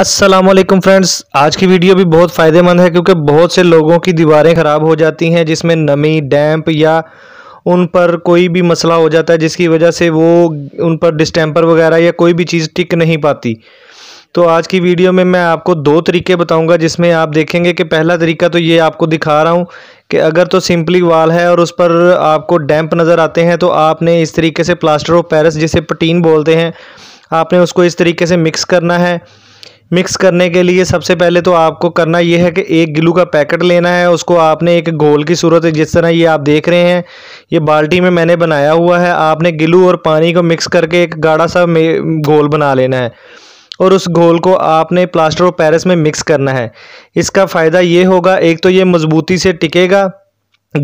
Aslam friends आज की video भी बहुत फ़ायदेमंद है क्योंकि बहुत से लोगों की दीवारें ख़राब हो जाती हैं जिसमें नमी डैम्प या उन पर कोई भी मसला हो जाता है जिसकी वजह से वो उन पर डिस्टेंपर वगैरह या कोई भी चीज़ टिक नहीं पाती तो आज की वीडियो में मैं आपको दो तरीके बताऊंगा जिसमें आप देखेंगे कि पहला तरीका तो ये आपको दिखा रहा हूं कि अगर तो सिंपली वाल है और उस पर आपको डैम्प नज़र आते हैं तो आपने इस तरीके से प्लास्टर ऑफ पैरस जिसे पटीन बोलते हैं आपने उसको इस तरीके से मिक्स करना है मिक्स करने के लिए सबसे पहले तो आपको करना यह है कि एक गिलू का पैकेट लेना है उसको आपने एक घोल की सूरत है जिस तरह ये आप देख रहे हैं ये बाल्टी में मैंने बनाया हुआ है आपने गिलू और पानी को मिक्स करके एक गाढ़ा सा घोल बना लेना है और उस घोल को आपने प्लास्टर ऑफ पैरिस में मिक्स करना है इसका फ़ायदा ये होगा एक तो ये मज़बूती से टिकेगा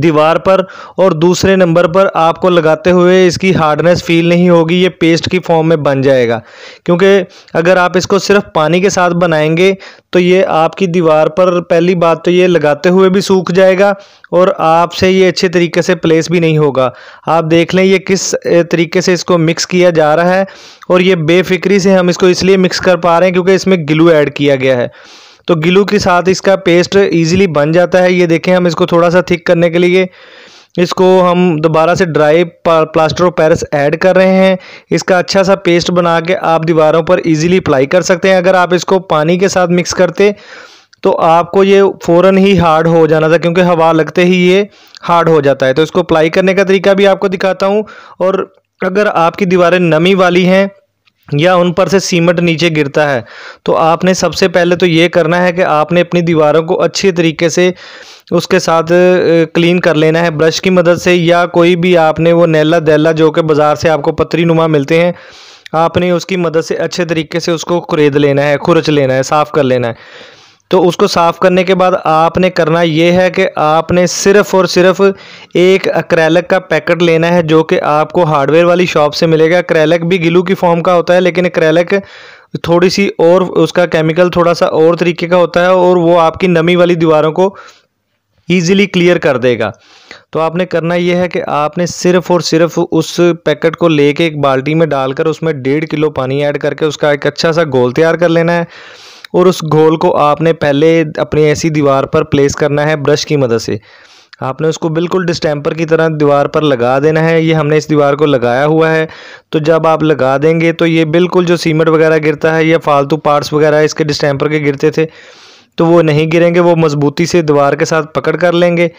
दीवार पर और दूसरे नंबर पर आपको लगाते हुए इसकी हार्डनेस फील नहीं होगी ये पेस्ट की फॉर्म में बन जाएगा क्योंकि अगर आप इसको सिर्फ पानी के साथ बनाएंगे तो ये आपकी दीवार पर पहली बात तो ये लगाते हुए भी सूख जाएगा और आपसे ये अच्छे तरीके से प्लेस भी नहीं होगा आप देख लें ये किस तरीके से इसको मिक्स किया जा रहा है और ये बेफिक्री से हम इसको इसलिए मिक्स कर पा रहे हैं क्योंकि इसमें ग्लू ऐड किया गया है तो गिलू के साथ इसका पेस्ट इजीली बन जाता है ये देखें हम इसको थोड़ा सा थिक करने के लिए इसको हम दोबारा से dry plaster of Paris add कर रहे हैं इसका अच्छा सा पेस्ट बना के आप दीवारों पर इजीली अप्लाई कर सकते हैं अगर आप इसको पानी के साथ मिक्स करते तो आपको ये फ़ौरन ही हार्ड हो जाना था क्योंकि हवा लगते ही ये हार्ड हो जाता है तो इसको अप्लाई करने का तरीका भी आपको दिखाता हूँ और अगर आपकी दीवारें नमी वाली हैं या उन पर से सीमेंट नीचे गिरता है तो आपने सबसे पहले तो ये करना है कि आपने अपनी दीवारों को अच्छे तरीके से उसके साथ क्लीन कर लेना है ब्रश की मदद से या कोई भी आपने वो नैला दैला जो कि बाज़ार से आपको पतरी नुमा मिलते हैं आपने उसकी मदद से अच्छे तरीके से उसको खुरेद लेना है खुरच लेना है साफ़ कर लेना है तो उसको साफ़ करने के बाद आपने करना ये है कि आपने सिर्फ़ और सिर्फ एक अक्रैलक का पैकेट लेना है जो कि आपको हार्डवेयर वाली शॉप से मिलेगा अक्रैलक भी गिलू की फॉर्म का होता है लेकिन अक्रैलक थोड़ी सी और उसका केमिकल थोड़ा सा और तरीके का होता है और वो आपकी नमी वाली दीवारों को ईजिली क्लियर कर देगा तो आपने करना यह है कि आपने सिर्फ़ और सिर्फ उस पैकेट को लेके एक बाल्टी में डालकर उसमें डेढ़ किलो पानी ऐड करके उसका एक अच्छा सा गोल तैयार कर लेना है और उस घोल को आपने पहले अपनी ऐसी दीवार पर प्लेस करना है ब्रश की मदद से आपने उसको बिल्कुल डिस्टेंपर की तरह दीवार पर लगा देना है ये हमने इस दीवार को लगाया हुआ है तो जब आप लगा देंगे तो ये बिल्कुल जो सीमेंट वगैरह गिरता है या फालतू पार्ट्स वगैरह इसके डिस्टेंपर के गिरते थे तो वो नहीं गिरेंगे वो मज़बूती से दीवार के साथ पकड़ कर लेंगे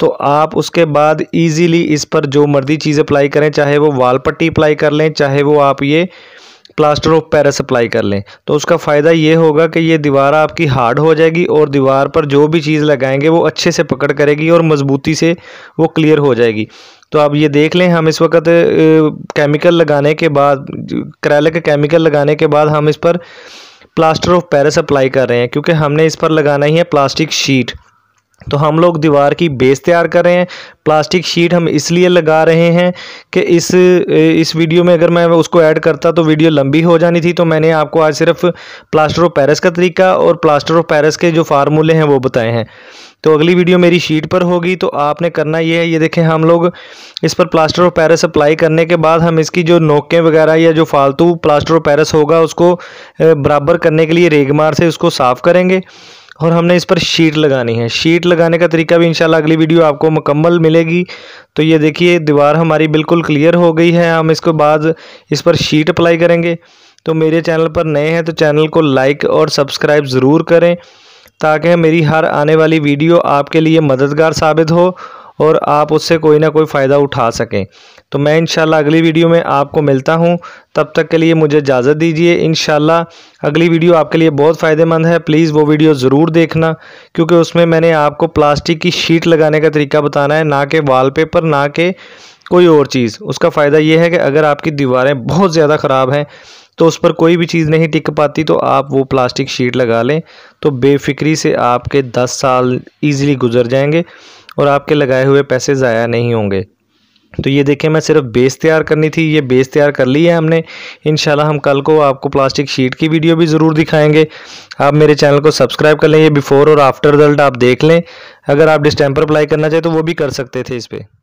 तो आप उसके बाद ईजीली इस पर जो मर्दी चीज़ अप्लाई करें चाहे वो वाल पट्टी अप्लाई कर लें चाहे वो आप ये प्लास्टर ऑफ पैरस अप्लाई कर लें तो उसका फ़ायदा ये होगा कि ये दीवार आपकी हार्ड हो जाएगी और दीवार पर जो भी चीज़ लगाएंगे वो अच्छे से पकड़ करेगी और मज़बूती से वो क्लियर हो जाएगी तो आप ये देख लें हम इस वक्त केमिकल लगाने के बाद करैले के केमिकल लगाने के बाद हम इस पर प्लास्टर ऑफ पैरस अप्लाई कर रहे हैं क्योंकि हमने इस पर लगाना ही है प्लास्टिक शीट तो हम लोग दीवार की बेस तैयार कर रहे हैं प्लास्टिक शीट हम इसलिए लगा रहे हैं कि इस इस वीडियो में अगर मैं उसको ऐड करता तो वीडियो लंबी हो जानी थी तो मैंने आपको आज सिर्फ प्लास्टर ऑफ पैरिस का तरीका और प्लास्टर ऑफ पैरिस के जो फार्मूले हैं वो बताए हैं तो अगली वीडियो मेरी शीट पर होगी तो आपने करना ये है ये देखें हम लोग इस पर प्लास्टर ऑफ पैरिस अप्लाई करने के बाद हम इसकी जो नोकें वगैरह या जो फालतू प्लास्टर ऑफ पैरिस होगा उसको बराबर करने के लिए रेगमार से उसको साफ़ करेंगे और हमने इस पर शीट लगानी है शीट लगाने का तरीका भी इंशाल्लाह अगली वीडियो आपको मुकम्मल मिलेगी तो ये देखिए दीवार हमारी बिल्कुल क्लियर हो गई है हम इसको बाद इस पर शीट अप्लाई करेंगे तो मेरे चैनल पर नए हैं तो चैनल को लाइक और सब्सक्राइब ज़रूर करें ताकि मेरी हर आने वाली वीडियो आपके लिए मददगार साबित हो और आप उससे कोई ना कोई फ़ायदा उठा सकें तो मैं इन अगली वीडियो में आपको मिलता हूँ तब तक के लिए मुझे इजाज़त दीजिए इन अगली वीडियो आपके लिए बहुत फ़ायदेमंद है प्लीज़ वो वीडियो ज़रूर देखना क्योंकि उसमें मैंने आपको प्लास्टिक की शीट लगाने का तरीका बताना है ना कि वाल ना कि कोई और चीज़ उसका फ़ायदा यह है कि अगर आपकी दीवारें बहुत ज़्यादा ख़राब हैं तो उस पर कोई भी चीज़ नहीं टिक पाती तो आप वो प्लास्टिक शीट लगा लें तो बेफिक्री से आपके 10 साल इजीली गुजर जाएंगे और आपके लगाए हुए पैसे ज़ाया नहीं होंगे तो ये देखें मैं सिर्फ बेस तैयार करनी थी ये बेस तैयार कर ली है हमने इन हम कल को आपको प्लास्टिक शीट की वीडियो भी ज़रूर दिखाएंगे आप मेरे चैनल को सब्सक्राइब कर लें ये बिफ़ोर और आफ्टर रिजल्ट आप देख लें अगर आप डिस्टेम्पर अप्लाई करना चाहें तो वो भी कर सकते थे इस पर